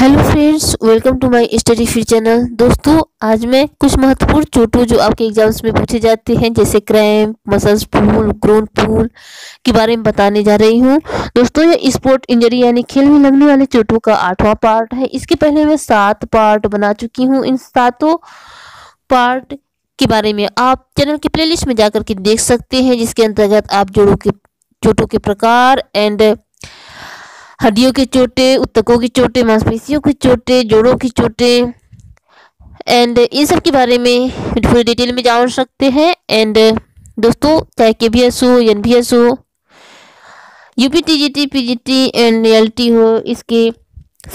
hello friends welcome to my study free channel दोस्तों आज मैं कुछ महत्वपूर्ण चोटों जो आपके एग्जाम्स में पूछे जाते हैं जैसे cram muscles pool grown pool के बारे में बताने जा रही हूँ दोस्तों ये स्पोर्ट इंजरी यानी खेल में लगने वाले चोटों का आठवां पार्ट है इसके पहले मैं सात पार्ट बना चुकी हूँ इन सातों पार्ट के बारे में आप चैनल की प्ले में जा के देख सकते हैं जिसके अंतर्गत आप जोड़ों के चोटों के प्रकार एंड हड्डियों की चोटें उत्तकों की चोटें मांसपेशियों की चोटें जोड़ों की चोटें एंड इन सब के बारे में पूरी डिटेल में जान सकते हैं एंड दोस्तों चाहे के बी एस हो एन बी एस हो U P T G T P G T and L T हो इसके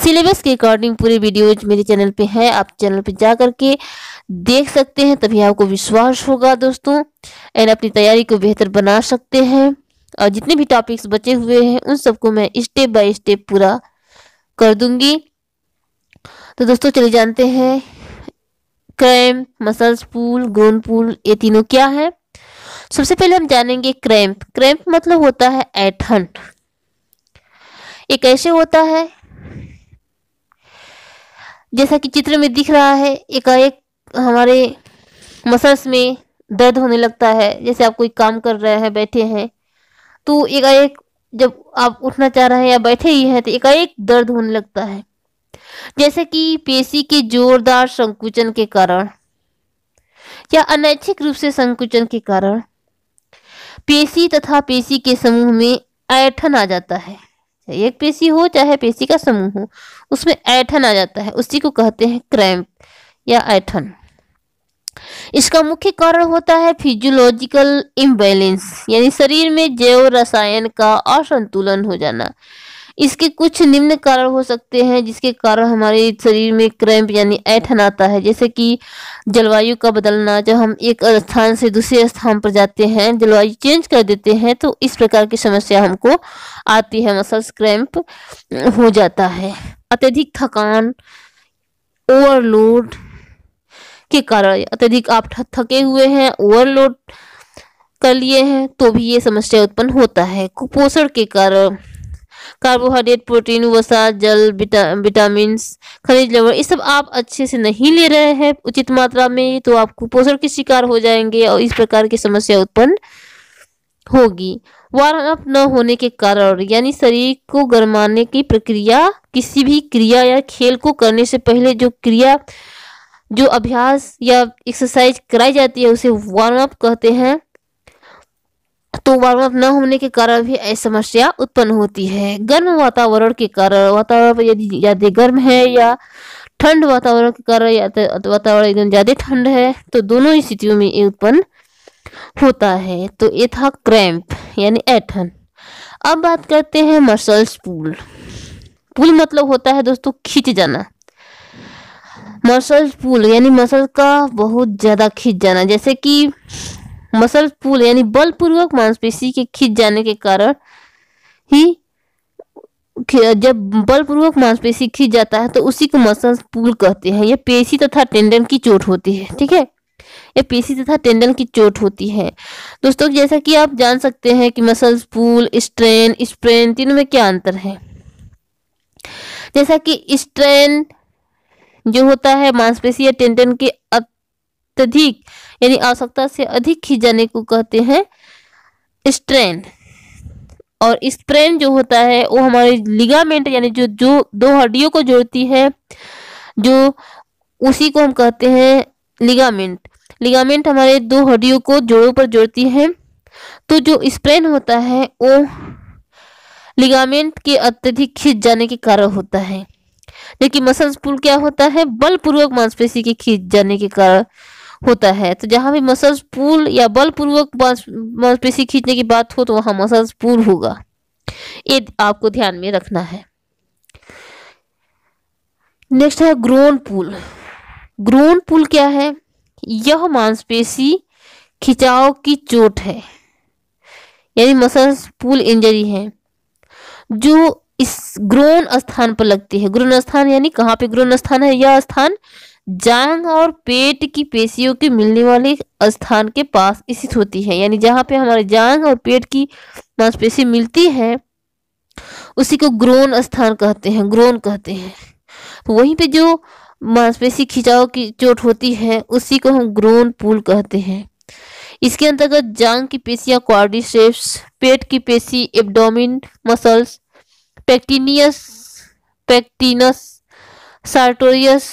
सिलेबस के अकॉर्डिंग पूरे वीडियोज मेरे चैनल पे है आप चैनल पे जा करके देख सकते हैं तभी आपको विश्वास होगा दोस्तों एंड अपनी तैयारी को बेहतर बना सकते हैं और जितने भी टॉपिक्स बचे हुए हैं उन सबको मैं स्टेप बाय स्टेप पूरा कर दूंगी तो दोस्तों चले जानते हैं क्रैम्प मसल्स पुल गोन पुल ये तीनों क्या है सबसे पहले हम जानेंगे क्रैम्प क्रैम्प मतलब होता है ऐठन ये कैसे होता है जैसा कि चित्र में दिख रहा है एकाएक हमारे मसल्स में दर्द होने लगता है जैसे आप कोई काम कर रहे हैं बैठे हैं तो एकाएक जब आप उठना चाह रहे हैं या बैठे ही है तो एकाएक दर्द होने लगता है जैसे कि पेशी के जोरदार संकुचन के कारण या अनैच्छिक रूप से संकुचन के कारण पेशी तथा पेशी के समूह में ऐठन आ जाता है चाहे एक पेशी हो चाहे पेशी का समूह हो उसमें ऐठन आ जाता है उसी को कहते हैं क्रैम्प या ऐठन इसका मुख्य कारण होता है फिजियोलॉजिकल इम्बेलेंस यानी शरीर में जैव रसायन का असंतुलन हो जाना इसके कुछ निम्न कारण हो सकते हैं जिसके कारण हमारे शरीर में क्रैम्प यानी ऐठन आता है जैसे कि जलवायु का बदलना जब हम एक स्थान से दूसरे स्थान पर जाते हैं जलवायु चेंज कर देते हैं तो इस प्रकार की समस्या हमको आती है मसल्स क्रैम्प हो जाता है अत्यधिक थकान ओवरलोड के कारण अत्यधिक आप थके हुए हैं ओवरलोड कर लिए हैं तो भी ये समस्या उत्पन्न होता है कुपोषण के कारण कार्बोहाइड्रेट प्रोटीन वसा जल विटा विटामिन खनिज लवण ये सब आप अच्छे से नहीं ले रहे हैं उचित मात्रा में तो आप कुपोषण के शिकार हो जाएंगे और इस प्रकार की समस्या उत्पन्न होगी वार्म अप न होने के कारण यानी शरीर को गर्माने की प्रक्रिया किसी भी क्रिया या खेल को करने से पहले जो क्रिया जो अभ्यास या एक्सरसाइज कराई जाती है उसे वार्म अप कहते हैं तो वार्म अप न होने के कारण भी ऐसी समस्या उत्पन्न होती है गर्म वातावरण के कारण वातावरण यदि ज़्यादा गर्म है या ठंड वातावरण के कारण या तो वातावरण एकदम ज़्यादा ठंड है तो दोनों ही स्थितियों में ये उत्पन्न होता है तो ये था क्रैम्प यानी ऐठन अब बात करते हैं मसल्स पुल पुल मतलब होता है दोस्तों खींच जाना मसल पुल यानी मसल का बहुत ज़्यादा खिंच जाना जैसे कि मसल पुल यानी बलपूर्वक मांसपेशी के खिंच जाने के कारण ही जब बलपूर्वक मांसपेशी खींच जाता है तो उसी को मसल पुल कहते हैं यह पेशी तथा टेंडन की चोट होती है ठीक है यह पेशी तथा टेंडन की चोट होती है दोस्तों जैसा कि आप जान सकते हैं कि मसल पुल स्ट्रेन स्प्रेन तीनों में क्या अंतर है जैसा कि स्ट्रेन जो होता है मांसपेशी या टेंडन के अत्यधिक यानी आवश्यकता से अधिक खींच जाने को कहते हैं स्ट्रेन और स्प्रेन जो होता है वो हमारे लिगामेंट यानी जो जो दो हड्डियों को जोड़ती है जो उसी को हम कहते हैं लिगामेंट लिगामेंट हमारे दो हड्डियों को जोड़ों पर जोड़ती है तो जो स्प्रेन होता है वो लिगामेंट के अत्यधिक खींच जाने के कारण होता है जबकि मसल पुल क्या होता है बलपूर्वक मांसपेशी के खींच जाने के कारण होता है तो जहां भी मसल्स पुल या बलपूर्वक मांसपेशी खींचने की बात हो तो वहां मसल्स पुल होगा ये आपको ध्यान में रखना है नेक्स्ट है ग्रोन पुल ग्रोन पुल क्या है यह मांसपेशी खिंचाव की चोट है यानी मसल्स पुल इंजरी है जो इस ग्रोन स्थान पर लगती है ग्रोन स्थान यानी कहाँ पे ग्रोन स्थान है यह स्थान जांग और पेट की पेशियों के मिलने वाले स्थान के पास स्थित होती है यानी जहाँ पे हमारे जांग और पेट की मांसपेशी मिलती है उसी को ग्रोन स्थान कहते हैं ग्रोन कहते हैं तो वहीं पे जो मांसपेशी खिंचाव की चोट होती है उसी को हम ग्रोन पुल कहते हैं इसके अंतर्गत जांग की पेशियां क्वारिसेप्स पेट की पेशी abdomen muscles pectineus pectineus sartorius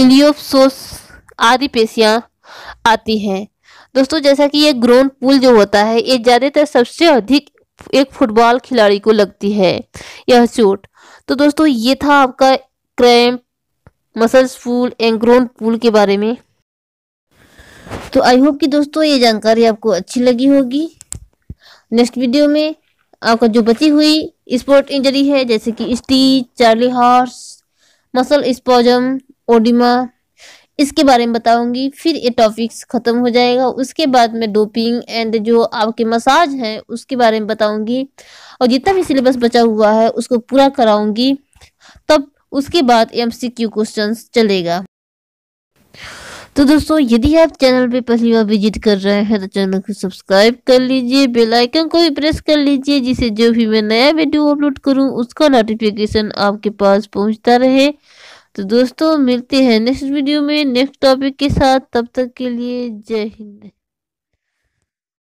iliopsoas आदि पेशियां आती हैं दोस्तों जैसा कि ये ग्रोन पुल जो होता है ये ज़्यादातर सबसे अधिक एक फुटबॉल खिलाड़ी को लगती है यह चोट तो दोस्तों ये था आपका cramp muscles pull and groin pull के बारे में तो आई होप कि दोस्तों ये जानकारी आपको अच्छी लगी होगी नेक्स्ट वीडियो में आपका जो बची हुई स्पोर्ट इंजरी है जैसे कि stitch charley horse muscle spasm oedema इसके बारे में बताऊंगी फिर ये टॉपिक्स ख़त्म हो जाएगा उसके बाद में डोपिंग एंड जो आपके मसाज हैं उसके बारे में बताऊंगी और जितना भी सिलेबस बचा हुआ है उसको पूरा कराऊंगी तब उसके बाद एमसीक्यू क्वेश्चंस चलेगा तो दोस्तों यदि आप चैनल पे पहली बार विजिट कर रहे हैं तो चैनल को सब्सक्राइब कर लीजिए बेल आइकन को भी प्रेस कर लीजिए जिससे जो भी मैं नया वीडियो अपलोड करूं उसका नोटिफिकेशन आपके पास पहुंचता रहे तो दोस्तों मिलते हैं नेक्स्ट वीडियो में नेक्स्ट टॉपिक के साथ तब तक के लिए जय हिंद